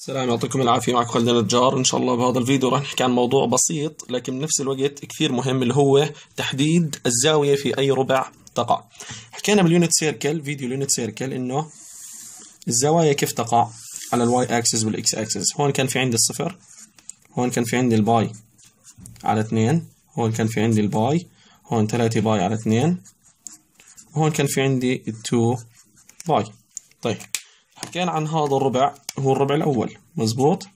السلام يعطيكم العافية معكم خالد النجار إن شاء الله بهذا الفيديو راح نحكي عن موضوع بسيط لكن بنفس الوقت كثير مهم اللي هو تحديد الزاوية في أي ربع تقع حكينا باليونت سيركل فيديو اليونت سيركل إنه الزوايا كيف تقع على الواي أكسس والإكس أكسس هون كان في عندي الصفر هون كان في عندي الباي على اثنين هون كان في عندي الباي هون ثلاثة باي على اثنين وهون كان في عندي التو باي طيب حكينا عن هذا الربع هو الربع الأول مزبوط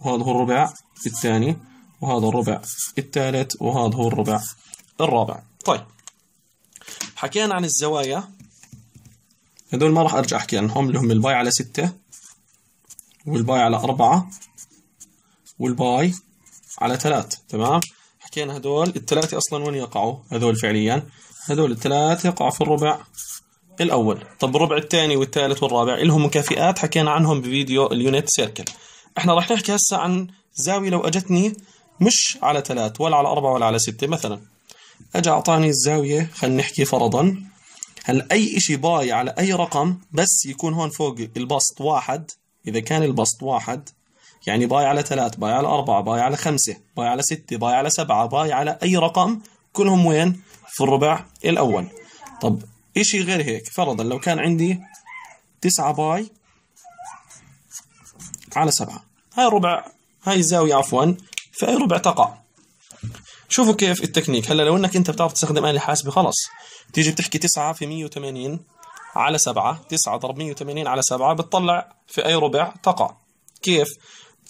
وهذا هو الربع الثاني وهذا الربع الثالث وهذا هو الربع الرابع طيب حكينا عن الزوايا هدول ما راح أرجع أحكي عنهم اللي هم الباي على ستة والباي على أربعة والباي على ثلاث تمام حكينا هدول الثلاثة أصلا وين يقعوا هدول فعليا هدول الثلاثة يقعوا في الربع الاول طب الربع الثاني والثالث والرابع لهم مكافئات حكينا عنهم بفيديو اليونت سيركل احنا راح نحكي هسه عن زاويه لو اجتني مش على ثلاث ولا على أربعة ولا على ستة مثلا اجى أعطاني الزاوية خلينا نحكي فرضا هل أي شيء باي على أي رقم بس يكون هون فوق البسط واحد إذا كان البسط واحد يعني باي على ثلاث باي على أربعة باي على خمسة باي على ستة باي على سبعة باي على أي رقم كلهم وين في الربع الأول طب إشي غير هيك فرضا لو كان عندي 9 باي على 7 هاي ربع هاي الزاوية عفوا فأي ربع تقع شوفوا كيف التكنيك هلا لو انك انت بتعرف تستخدم آلة حاسبة خلص تيجي بتحكي 9 في 180 على 7 9 ضرب 180 على 7 بتطلع في أي ربع تقع كيف؟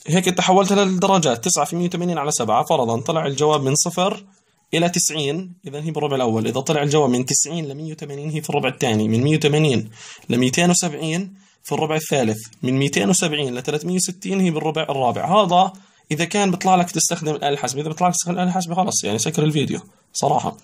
هيك انت حولتها للدرجات 9 في 180 على 7 فرضا طلع الجواب من صفر إلى 90 إذا هي بالربع الأول إذا طلع الجواب من 90 ل 180 هي في الربع الثاني من 180 ل 270 في الربع الثالث من 270 ل 360 هي بالربع الرابع هذا إذا كان بيطلع لك تستخدم الآلة الحاسبة إذا بيطلع لك تستخدم الآلة الحاسبة خلص يعني سكر الفيديو صراحة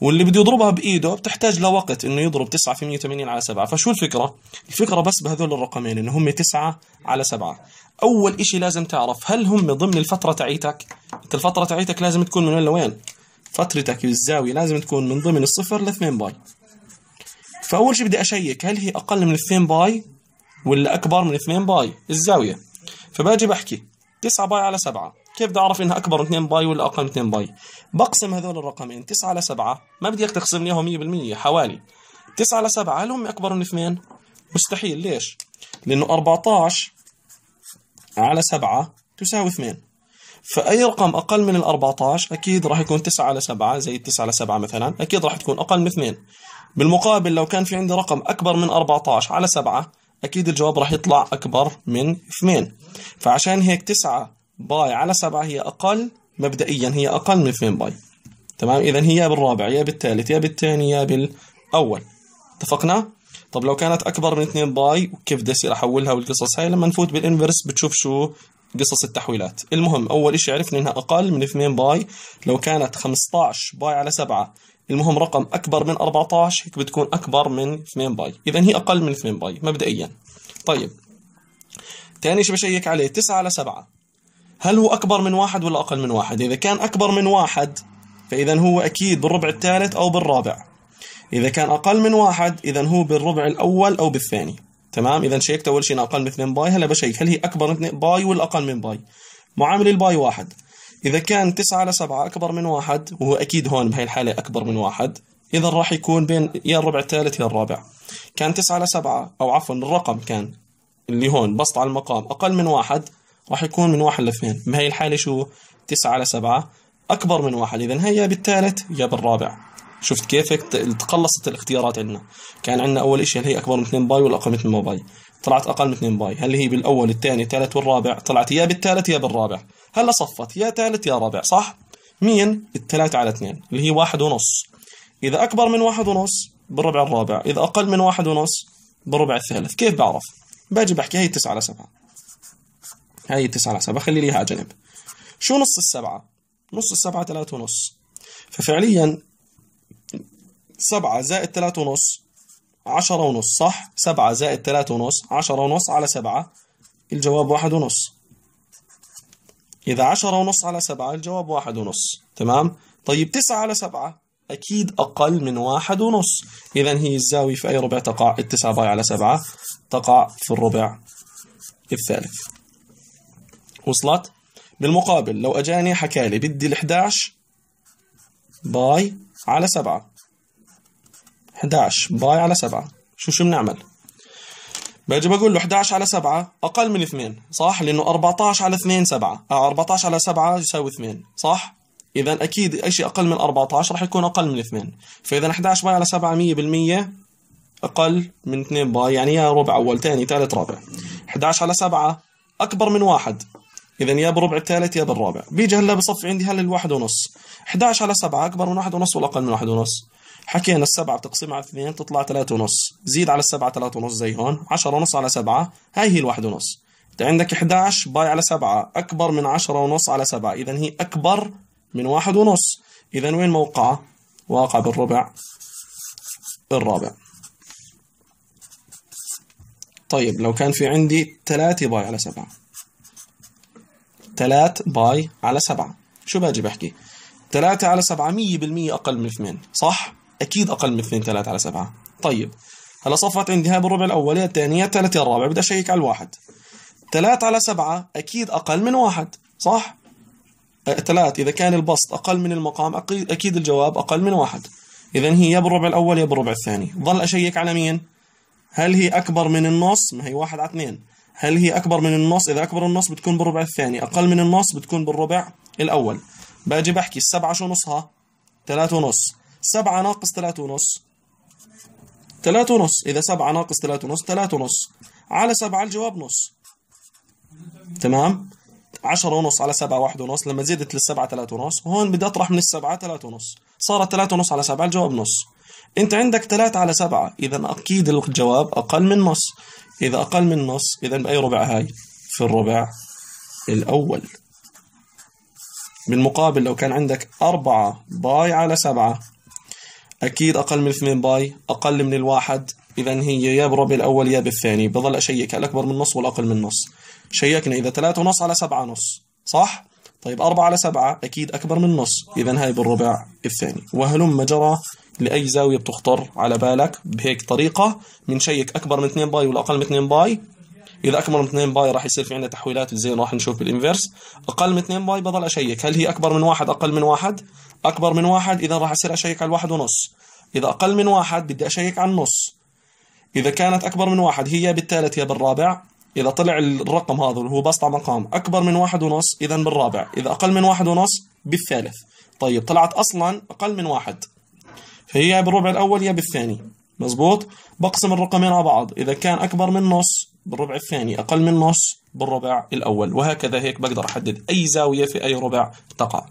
واللي بده يضربها بايده بتحتاج لوقت انه يضرب 9 في 180 على 7 فشو الفكره الفكره بس بهذول الرقمين انه هم 9 على 7 اول إشي لازم تعرف هل هم ضمن الفتره تاعيتك انت الفتره تاعيتك لازم تكون من وين لوين فترتك بالزاوية لازم تكون من ضمن الصفر ل باي فأول شيء بدي أشيك هل هي أقل من 2 باي ولا أكبر من 2 باي الزاوية فباجي بحكي 9 باي على 7 كيف بدي أعرف إنها أكبر من 2 باي ولا أقل من 2 باي بقسم هذول الرقمين 9 على 7 ما بدي إياك تقسم لي إياهم 100% حوالي 9 على 7 هل هم أكبر من 2 مستحيل ليش لأنه 14 على 7 تساوي 2 فأي رقم أقل من ال 14 أكيد راح يكون 9 على 7 زي 9 على 7 مثلا أكيد راح تكون أقل من 2 بالمقابل لو كان في عندي رقم أكبر من 14 على 7 أكيد الجواب راح يطلع أكبر من 2 فعشان هيك 9 باي على 7 هي أقل مبدئيا هي أقل من 2 باي تمام إذا هي يا بالرابع يا بالثالث يا بالثاني يا بالأول اتفقنا؟ طب لو كانت أكبر من 2 باي وكيف بدي أصير أحولها والقصص هاي لما نفوت بالإنفرس بتشوف شو قصص التحويلات المهم أول شيء عرفنا أنها أقل من 2 باي لو كانت 15 باي على 7 المهم رقم أكبر من 14 هيك بتكون أكبر من 2 باي إذا هي أقل من 2 باي مبدئيا طيب ثاني شيء بشيك عليه 9 على 7 هل هو أكبر من 1 ولا أقل من 1 إذا كان أكبر من 1 فإذا هو أكيد بالربع الثالث أو بالرابع إذا كان أقل من 1 إذا هو بالربع الأول أو بالثاني تمام اذا شيكت اول شيء اقل من 2 باي هلا بشيك هل هي اكبر من باي ولا اقل من باي معامل الباي واحد اذا كان 9 على 7 اكبر من واحد وهو اكيد هون بهي الحاله اكبر من واحد اذا راح يكون بين يا الربع الثالث يا الرابع كان 9 على 7 او عفوا الرقم كان اللي هون بسط على المقام اقل من واحد راح يكون من واحد لاثنين بهي الحاله شو 9 على 7 اكبر من واحد اذا هي بالثالث يا بالرابع شفت كيف تقلصت الاختيارات عندنا كان عندنا اول شيء هل هي اكبر من 2 باي ولا اقل من 2 باي طلعت اقل من 2 باي هل هي بالاول الثاني الثالث والرابع طلعت يا بالثالث يا بالرابع هلا صفت يا ثالث يا رابع صح مين الثلاثة على 2 اللي هي واحد ونص اذا اكبر من واحد ونص بالربع الرابع اذا اقل من واحد ونص بالربع الثالث كيف بعرف باجي بحكي هي 9 على 7 هي 9 على 7 خلي ليها على جنب شو نص السبعة نص السبعة 3 ونص ففعليا سبعة زائد تلاتة ونص عشرة ونص صح سبعة زائد تلاتة ونص عشرة ونص على سبعة الجواب واحد ونص إذا عشرة ونص على سبعة الجواب واحد ونص تمام طيب تسعة على سبعة أكيد أقل من واحد ونص إذا هي الزاوية في أي ربع تقع التسعة باي على سبعة تقع في الربع الثالث وصلت بالمقابل لو أجاني حكالي بدي ال11 باي على سبعة 11 باي على 7 شو شو بنعمل باجي بقول له 11 على 7 اقل من 2 صح لانه 14 على 2 7 أو 14 على 7 يساوي 2 صح اذا اكيد اي شيء اقل من 14 راح يكون اقل من 2 فاذا 11 باي على 7 100% اقل من 2 باي يعني يا ربع اول ثاني ثالث رابع 11 على 7 اكبر من 1 اذا يا بالربع الثالث يا بالرابع بيجي هلا بصفي عندي هلا الواحد ونص 11 على 7 اكبر من 1 ونص ولا اقل من 1 ونص حكينا السبعة بتقسمها على اثنين تطلع ثلاثة ونص زيد على السبعة ثلاثة ونص زي هون عشرة ونص على سبعة هاي هي الواحد ونص انت عندك 11 باي على سبعة أكبر من عشرة ونص على سبعة إذا هي أكبر من واحد ونص إذا وين موقع واقع بالربع الرابع طيب لو كان في عندي 3 باي على 7 3 باي على 7 شو باجي بحكي 3 على 7 100% أقل من 2 صح؟ أكيد أقل من 2 3 على 7 طيب هلا صفت عندي هاي بالربع الاول يا الثانية الثالثة الرابع بدي أشيك على الواحد 3 على 7 أكيد أقل من واحد صح؟ 3 أه، إذا كان البسط أقل من المقام أكيد الجواب أقل من واحد إذا هي يا بالربع الأول يا بالربع الثاني ظل أشيك على مين؟ هل هي أكبر من النص؟ ما هي 1 على 2 هل هي أكبر من النص؟ إذا أكبر النص بتكون بالربع الثاني أقل من النص بتكون بالربع الأول باجي بحكي السبعة شو نصها؟ 3 ونص 7 ناقص 3 ونص 3 ونص إذا 7 ناقص 3 ونص 3 ونص على 7 الجواب نص تمام 10 ونص على 7 1 ونص لما زادت للسبعة 3 ونص هون بدي أطرح من السبعة 3 ونص صارت 3 ونص على 7 الجواب نص أنت عندك 3 على 7 إذا أكيد الجواب أقل من نص إذا أقل من نص إذا بأي ربع هاي في الربع الأول بالمقابل لو كان عندك أربعة باي على سبعة أكيد أقل من 2 باي أقل من الواحد إذا هي يا بربع الأول يا بالثاني بضل أشيك الأكبر من نص والأقل من نص شيكنا إذا 3 ونص على 7 ونص صح؟ طيب 4 على 7 أكيد أكبر من نص إذا هاي بالربع الثاني وهلم جرى لأي زاوية بتخطر على بالك بهيك طريقة من شيك أكبر من 2 باي والأقل من 2 باي اذا اكبر من 2 باي راح يصير في عندنا تحويلات زي راح نشوف بالانفرس اقل من 2 باي بضل اشيك هل هي اكبر من واحد اقل من واحد اكبر من واحد اذا راح اصير اشيك على الواحد ونص اذا اقل من واحد بدي اشيك على النص اذا كانت اكبر من واحد هي بالثالث يا بالرابع اذا طلع الرقم هذا اللي هو بسط على مقام اكبر من واحد ونص اذا بالرابع اذا اقل من واحد ونص بالثالث طيب طلعت اصلا اقل من واحد فهي بالربع الاول يا بالثاني مزبوط بقسم الرقمين على بعض اذا كان اكبر من نص بالربع الثاني أقل من نص بالربع الأول وهكذا هيك بقدر أحدد أي زاوية في أي ربع تقع